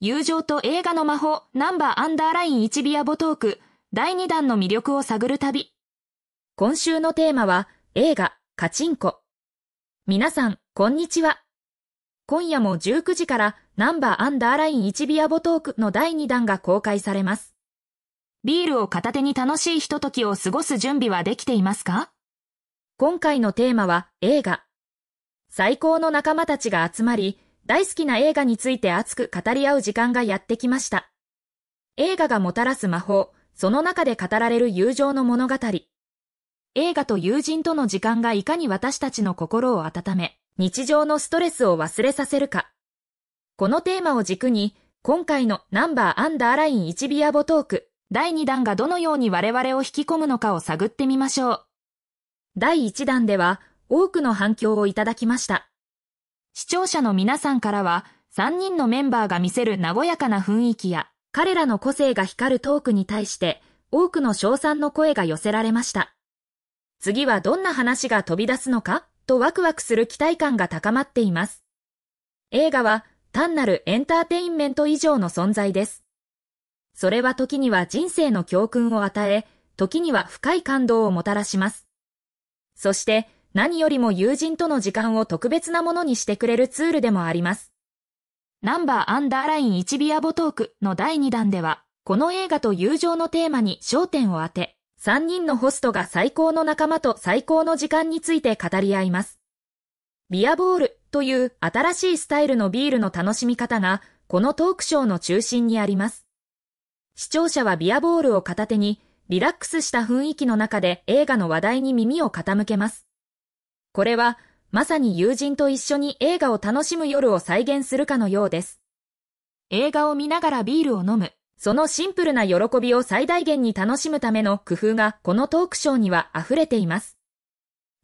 友情と映画の魔法ナンバーアンダーライン1ビアボトーク第2弾の魅力を探る旅。今週のテーマは映画カチンコ。皆さん、こんにちは。今夜も19時からナンバーアンダーライン1ビアボトークの第2弾が公開されます。ビールを片手に楽しいひとときを過ごす準備はできていますか今回のテーマは映画。最高の仲間たちが集まり、大好きな映画について熱く語り合う時間がやってきました。映画がもたらす魔法、その中で語られる友情の物語。映画と友人との時間がいかに私たちの心を温め、日常のストレスを忘れさせるか。このテーマを軸に、今回のナンバーアンダーライン1ビアボトーク、第2弾がどのように我々を引き込むのかを探ってみましょう。第1弾では、多くの反響をいただきました。視聴者の皆さんからは、3人のメンバーが見せる和やかな雰囲気や、彼らの個性が光るトークに対して、多くの賞賛の声が寄せられました。次はどんな話が飛び出すのかとワクワクする期待感が高まっています。映画は単なるエンターテインメント以上の存在です。それは時には人生の教訓を与え、時には深い感動をもたらします。そして、何よりも友人との時間を特別なものにしてくれるツールでもあります。ナンバーアンダーライン1ビアボトークの第2弾では、この映画と友情のテーマに焦点を当て、3人のホストが最高の仲間と最高の時間について語り合います。ビアボールという新しいスタイルのビールの楽しみ方が、このトークショーの中心にあります。視聴者はビアボールを片手に、リラックスした雰囲気の中で映画の話題に耳を傾けます。これは、まさに友人と一緒に映画を楽しむ夜を再現するかのようです。映画を見ながらビールを飲む、そのシンプルな喜びを最大限に楽しむための工夫がこのトークショーには溢れています。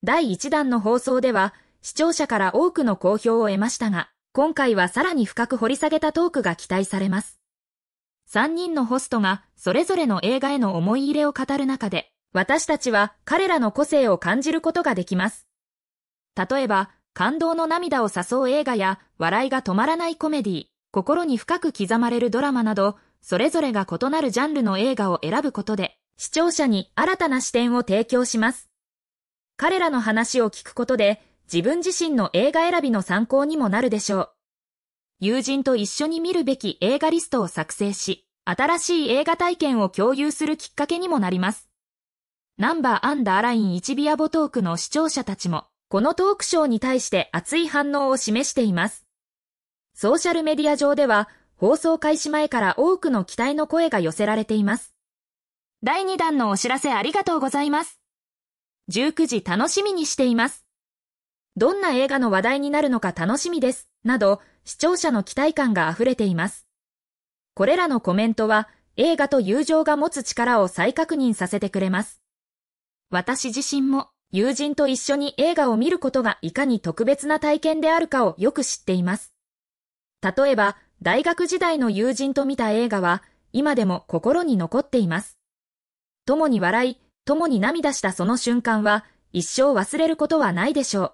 第1弾の放送では、視聴者から多くの好評を得ましたが、今回はさらに深く掘り下げたトークが期待されます。3人のホストがそれぞれの映画への思い入れを語る中で、私たちは彼らの個性を感じることができます。例えば、感動の涙を誘う映画や、笑いが止まらないコメディ、心に深く刻まれるドラマなど、それぞれが異なるジャンルの映画を選ぶことで、視聴者に新たな視点を提供します。彼らの話を聞くことで、自分自身の映画選びの参考にもなるでしょう。友人と一緒に見るべき映画リストを作成し、新しい映画体験を共有するきっかけにもなります。ナンバーアンダーライン1ビアボトークの視聴者たちも、このトークショーに対して熱い反応を示しています。ソーシャルメディア上では、放送開始前から多くの期待の声が寄せられています。第2弾のお知らせありがとうございます。19時楽しみにしています。どんな映画の話題になるのか楽しみです、など、視聴者の期待感が溢れています。これらのコメントは、映画と友情が持つ力を再確認させてくれます。私自身も友人と一緒に映画を見ることがいかに特別な体験であるかをよく知っています。例えば、大学時代の友人と見た映画は、今でも心に残っています。共に笑い、共に涙したその瞬間は、一生忘れることはないでしょう。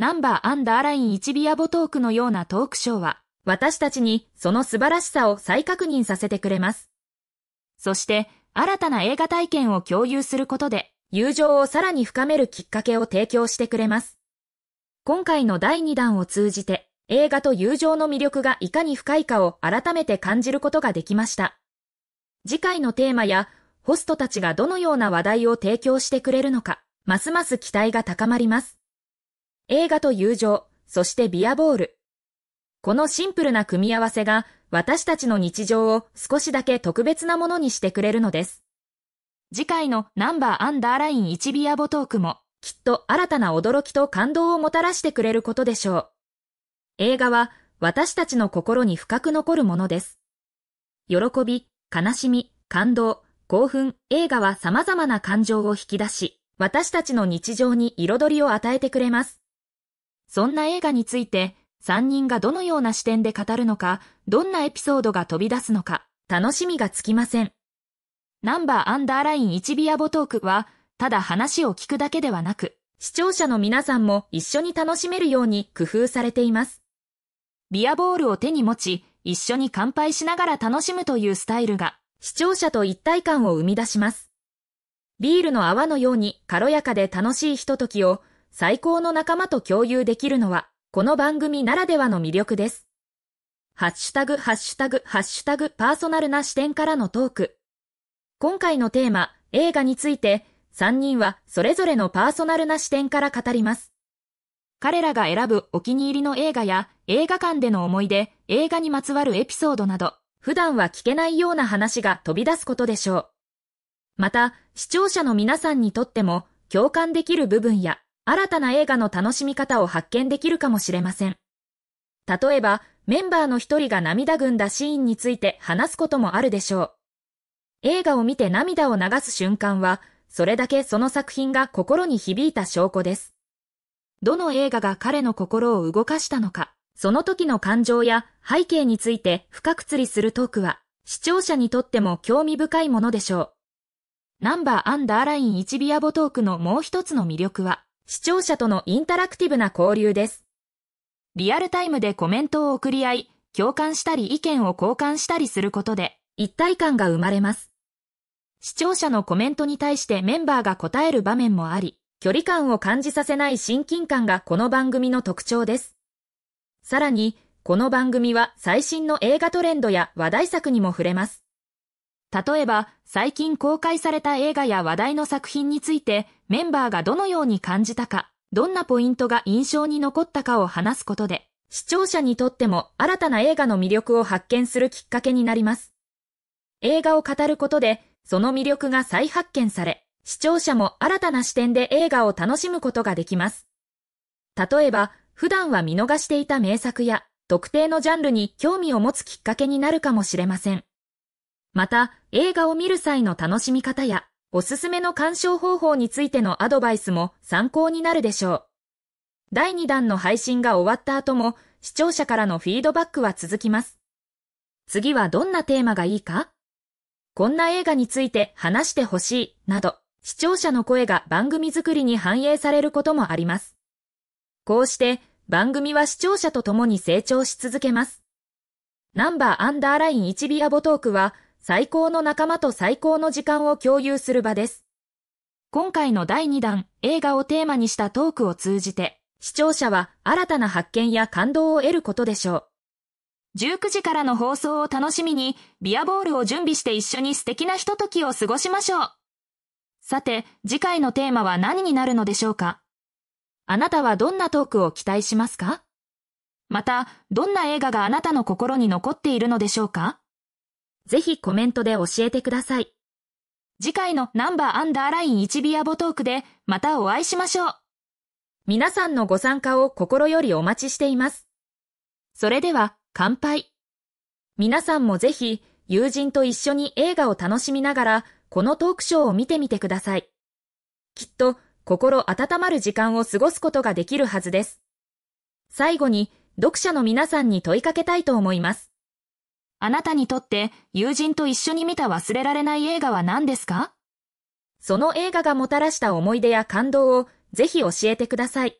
ナンバーアンダーライン1ビアボトークのようなトークショーは、私たちにその素晴らしさを再確認させてくれます。そして、新たな映画体験を共有することで、友情をさらに深めるきっかけを提供してくれます。今回の第2弾を通じて、映画と友情の魅力がいかに深いかを改めて感じることができました。次回のテーマや、ホストたちがどのような話題を提供してくれるのか、ますます期待が高まります。映画と友情、そしてビアボール。このシンプルな組み合わせが、私たちの日常を少しだけ特別なものにしてくれるのです。次回のナンバーアンダーライン1ビアボトークも、きっと新たな驚きと感動をもたらしてくれることでしょう。映画は、私たちの心に深く残るものです。喜び、悲しみ、感動、興奮、映画は様々な感情を引き出し、私たちの日常に彩りを与えてくれます。そんな映画について、3人がどのような視点で語るのか、どんなエピソードが飛び出すのか、楽しみがつきません。ナンバーアンダーライン1ビアボトークは、ただ話を聞くだけではなく、視聴者の皆さんも一緒に楽しめるように工夫されています。ビアボールを手に持ち、一緒に乾杯しながら楽しむというスタイルが、視聴者と一体感を生み出します。ビールの泡のように軽やかで楽しいひとときを最高の仲間と共有できるのは、この番組ならではの魅力です。ハッシュタグ、ハッシュタグ、ハッシュタグ、パーソナルな視点からのトーク。今回のテーマ、映画について、3人はそれぞれのパーソナルな視点から語ります。彼らが選ぶお気に入りの映画や映画館での思い出、映画にまつわるエピソードなど、普段は聞けないような話が飛び出すことでしょう。また、視聴者の皆さんにとっても共感できる部分や、新たな映画の楽しみ方を発見できるかもしれません。例えば、メンバーの一人が涙ぐんだシーンについて話すこともあるでしょう。映画を見て涙を流す瞬間は、それだけその作品が心に響いた証拠です。どの映画が彼の心を動かしたのか、その時の感情や背景について深く釣りするトークは、視聴者にとっても興味深いものでしょう。ナンバーアンダーライン1ビアボトークのもう一つの魅力は、視聴者とのインタラクティブな交流です。リアルタイムでコメントを送り合い、共感したり意見を交換したりすることで、一体感が生まれます。視聴者のコメントに対してメンバーが答える場面もあり、距離感を感じさせない親近感がこの番組の特徴です。さらに、この番組は最新の映画トレンドや話題作にも触れます。例えば、最近公開された映画や話題の作品について、メンバーがどのように感じたか、どんなポイントが印象に残ったかを話すことで、視聴者にとっても新たな映画の魅力を発見するきっかけになります。映画を語ることでその魅力が再発見され、視聴者も新たな視点で映画を楽しむことができます。例えば、普段は見逃していた名作や、特定のジャンルに興味を持つきっかけになるかもしれません。また、映画を見る際の楽しみ方や、おすすめの鑑賞方法についてのアドバイスも参考になるでしょう。第2弾の配信が終わった後も、視聴者からのフィードバックは続きます。次はどんなテーマがいいかこんな映画について話してほしい、など、視聴者の声が番組作りに反映されることもあります。こうして、番組は視聴者と共に成長し続けます。ナンバーアンダーライン1ビアボトークは、最高の仲間と最高の時間を共有する場です。今回の第2弾、映画をテーマにしたトークを通じて、視聴者は新たな発見や感動を得ることでしょう。19時からの放送を楽しみに、ビアボールを準備して一緒に素敵なひとときを過ごしましょう。さて、次回のテーマは何になるのでしょうかあなたはどんなトークを期待しますかまた、どんな映画があなたの心に残っているのでしょうかぜひコメントで教えてください。次回のナンバーアンダーライン1ビアボトークでまたお会いしましょう。皆さんのご参加を心よりお待ちしています。それでは、乾杯。皆さんもぜひ、友人と一緒に映画を楽しみながら、このトークショーを見てみてください。きっと、心温まる時間を過ごすことができるはずです。最後に、読者の皆さんに問いかけたいと思います。あなたにとって友人と一緒に見た忘れられない映画は何ですかその映画がもたらした思い出や感動をぜひ教えてください。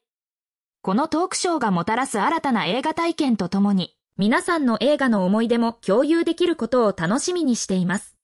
このトークショーがもたらす新たな映画体験とともに、皆さんの映画の思い出も共有できることを楽しみにしています。